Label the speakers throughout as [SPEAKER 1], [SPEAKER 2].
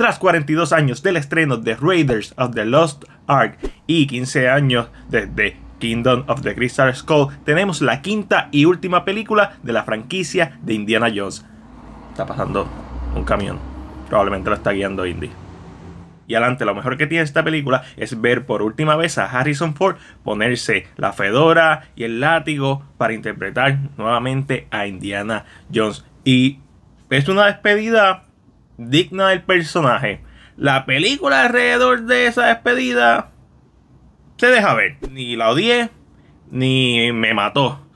[SPEAKER 1] Tras 42 años del estreno de Raiders of the Lost Ark y 15 años desde Kingdom of the Crystal Skull, tenemos la quinta y última película de la franquicia de Indiana Jones. Está pasando un camión. Probablemente lo está guiando Indy. Y adelante, lo mejor que tiene esta película es ver por última vez a Harrison Ford ponerse la fedora y el látigo para interpretar nuevamente a Indiana Jones. Y es una despedida digna del personaje. La película alrededor de esa despedida se deja ver. Ni la odié, ni me mató.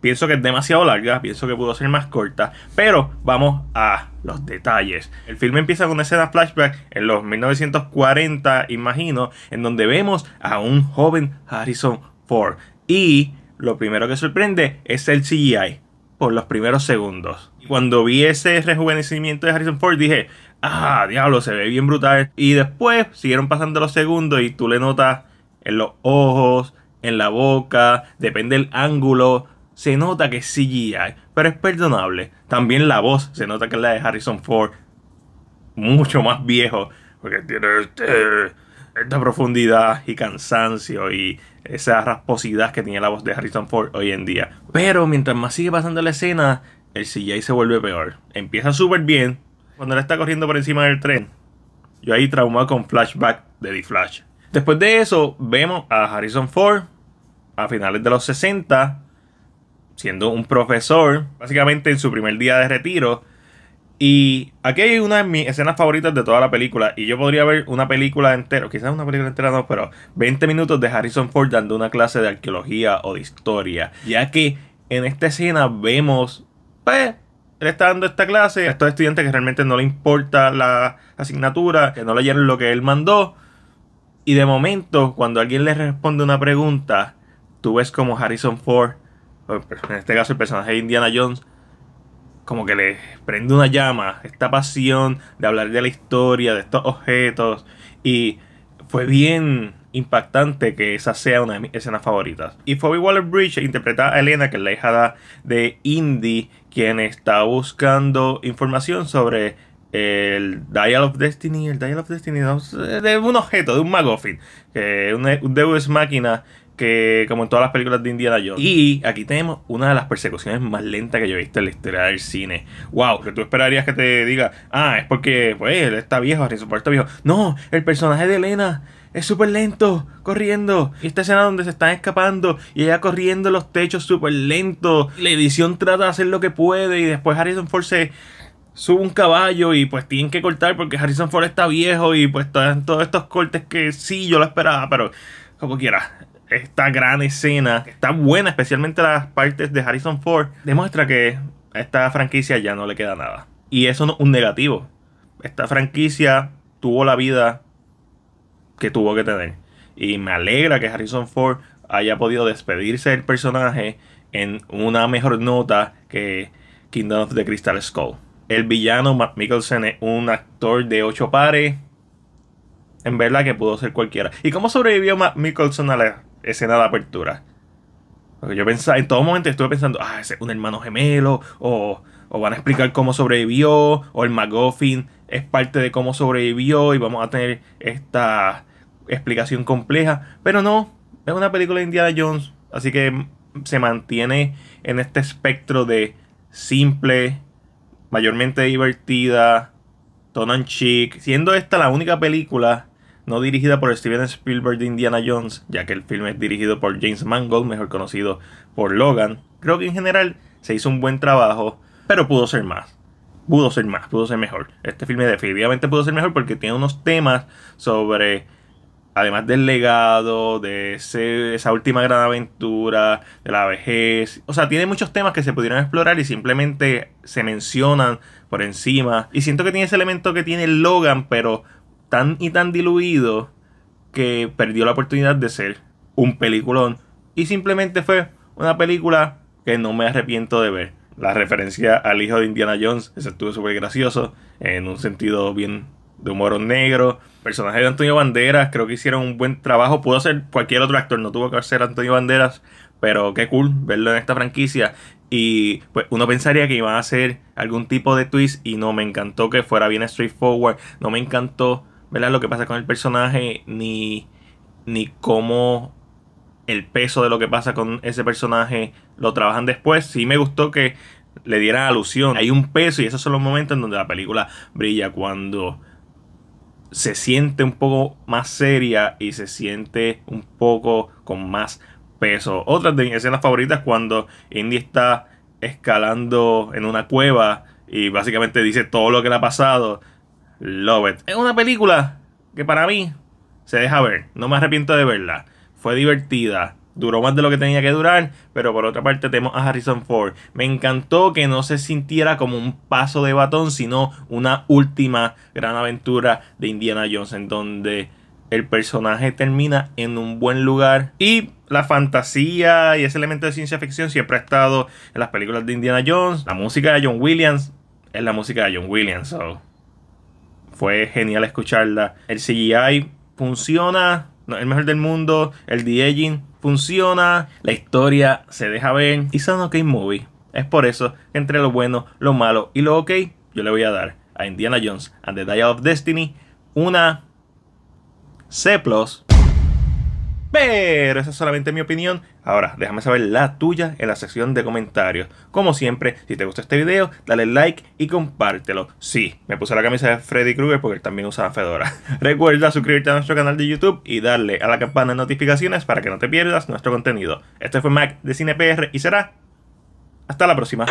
[SPEAKER 1] Pienso que es demasiado larga, pienso que pudo ser más corta, pero vamos a los detalles. El filme empieza con una escena flashback en los 1940, imagino, en donde vemos a un joven Harrison Ford. Y lo primero que sorprende es el CGI por los primeros segundos. Cuando vi ese rejuvenecimiento de Harrison Ford dije, ah, diablo, se ve bien brutal. Y después siguieron pasando los segundos y tú le notas en los ojos, en la boca, depende del ángulo. Se nota que es CGI, pero es perdonable. También la voz, se nota que es la de Harrison Ford, mucho más viejo, porque tiene este profundidad y cansancio y esa rasposidad que tiene la voz de Harrison Ford hoy en día. Pero mientras más sigue pasando la escena, el CGI se vuelve peor. Empieza súper bien cuando él está corriendo por encima del tren. Yo ahí traumado con flashback de The Flash. Después de eso, vemos a Harrison Ford a finales de los 60 siendo un profesor, básicamente en su primer día de retiro, y aquí hay una de mis escenas favoritas de toda la película. Y yo podría ver una película entera, quizás una película entera no, pero 20 minutos de Harrison Ford dando una clase de arqueología o de historia. Ya que en esta escena vemos, pues, él está dando esta clase a estos estudiantes que realmente no le importa la asignatura, que no leyeron lo que él mandó. Y de momento, cuando alguien le responde una pregunta, tú ves como Harrison Ford, en este caso el personaje de Indiana Jones, como que le prende una llama, esta pasión de hablar de la historia, de estos objetos. Y fue bien impactante que esa sea una de mis escenas favoritas. Y Phoebe Waller-Bridge interpreta a Elena, que es la hija de Indy, quien está buscando información sobre el Dial of Destiny, el Dial of Destiny, de un objeto, de un MacGuffin, que un, un Deus Máquina que como en todas las películas de Indiana Jones. Y aquí tenemos una de las persecuciones más lentas que yo he visto en la historia del cine. Wow, que tú esperarías que te diga, ah, es porque pues, él está viejo, Harrison Ford está viejo. No, el personaje de Elena es súper lento, corriendo. Y esta escena donde se están escapando y ella corriendo los techos súper lento. La edición trata de hacer lo que puede y después Harrison Ford se sube un caballo y pues tienen que cortar porque Harrison Ford está viejo y pues están todos estos cortes que sí, yo lo esperaba, pero como quiera esta gran escena, que está buena, especialmente las partes de Harrison Ford, demuestra que a esta franquicia ya no le queda nada. Y eso no es un negativo. Esta franquicia tuvo la vida que tuvo que tener. Y me alegra que Harrison Ford haya podido despedirse del personaje en una mejor nota que Kingdom of the Crystal Skull. El villano Matt Mikkelsen es un actor de ocho pares. En verdad que pudo ser cualquiera. ¿Y cómo sobrevivió Matt Mikkelsen a la escena de apertura. Porque yo pensaba, en todo momento estuve pensando, ah, es un hermano gemelo, o, van a explicar cómo sobrevivió, o el McGuffin es parte de cómo sobrevivió y vamos a tener esta explicación compleja. Pero no, es una película de Indiana Jones, así que se mantiene en este espectro de simple, mayormente divertida, tono en chic, siendo esta la única película no dirigida por Steven Spielberg de Indiana Jones, ya que el filme es dirigido por James Mangold, mejor conocido por Logan, creo que en general se hizo un buen trabajo, pero pudo ser más. Pudo ser más, pudo ser mejor. Este filme definitivamente pudo ser mejor porque tiene unos temas sobre, además del legado, de esa última gran aventura, de la vejez. O sea, tiene muchos temas que se pudieron explorar y simplemente se mencionan por encima. Y siento que tiene ese elemento que tiene Logan, pero tan y tan diluido que perdió la oportunidad de ser un peliculón y simplemente fue una película que no me arrepiento de ver. La referencia al hijo de Indiana Jones, ese estuvo súper gracioso, en un sentido bien de humor negro. Personaje de Antonio Banderas, creo que hicieron un buen trabajo. Pudo ser cualquier otro actor, no tuvo que ser Antonio Banderas, pero qué cool verlo en esta franquicia. Y pues uno pensaría que iban a hacer algún tipo de twist y no, me encantó que fuera bien straightforward, no me encantó ¿verdad? Lo que pasa con el personaje, ni, ni cómo el peso de lo que pasa con ese personaje lo trabajan después. Sí me gustó que le dieran alusión. Hay un peso y esos son los momentos en donde la película brilla, cuando se siente un poco más seria y se siente un poco con más peso. otra de mis escenas favoritas cuando Indy está escalando en una cueva y básicamente dice todo lo que le ha pasado Love It. Es una película que para mí se deja ver. No me arrepiento de verla. Fue divertida. Duró más de lo que tenía que durar, pero por otra parte tenemos a Harrison Ford. Me encantó que no se sintiera como un paso de batón, sino una última gran aventura de Indiana Jones, en donde el personaje termina en un buen lugar. Y la fantasía y ese elemento de ciencia ficción siempre ha estado en las películas de Indiana Jones. La música de John Williams es la música de John Williams. So fue genial escucharla. El CGI funciona, el mejor del mundo. El de funciona. La historia se deja ver. Y son ok movie. Es por eso que entre lo bueno, lo malo y lo ok, yo le voy a dar a Indiana Jones and the Dial of Destiny una C pero esa es solamente mi opinión. Ahora, déjame saber la tuya en la sección de comentarios. Como siempre, si te gusta este video, dale like y compártelo. Sí, me puse la camisa de Freddy Krueger porque él también usa Fedora. Recuerda suscribirte a nuestro canal de YouTube y darle a la campana de notificaciones para que no te pierdas nuestro contenido. Este fue Mac de CinePR y será hasta la próxima.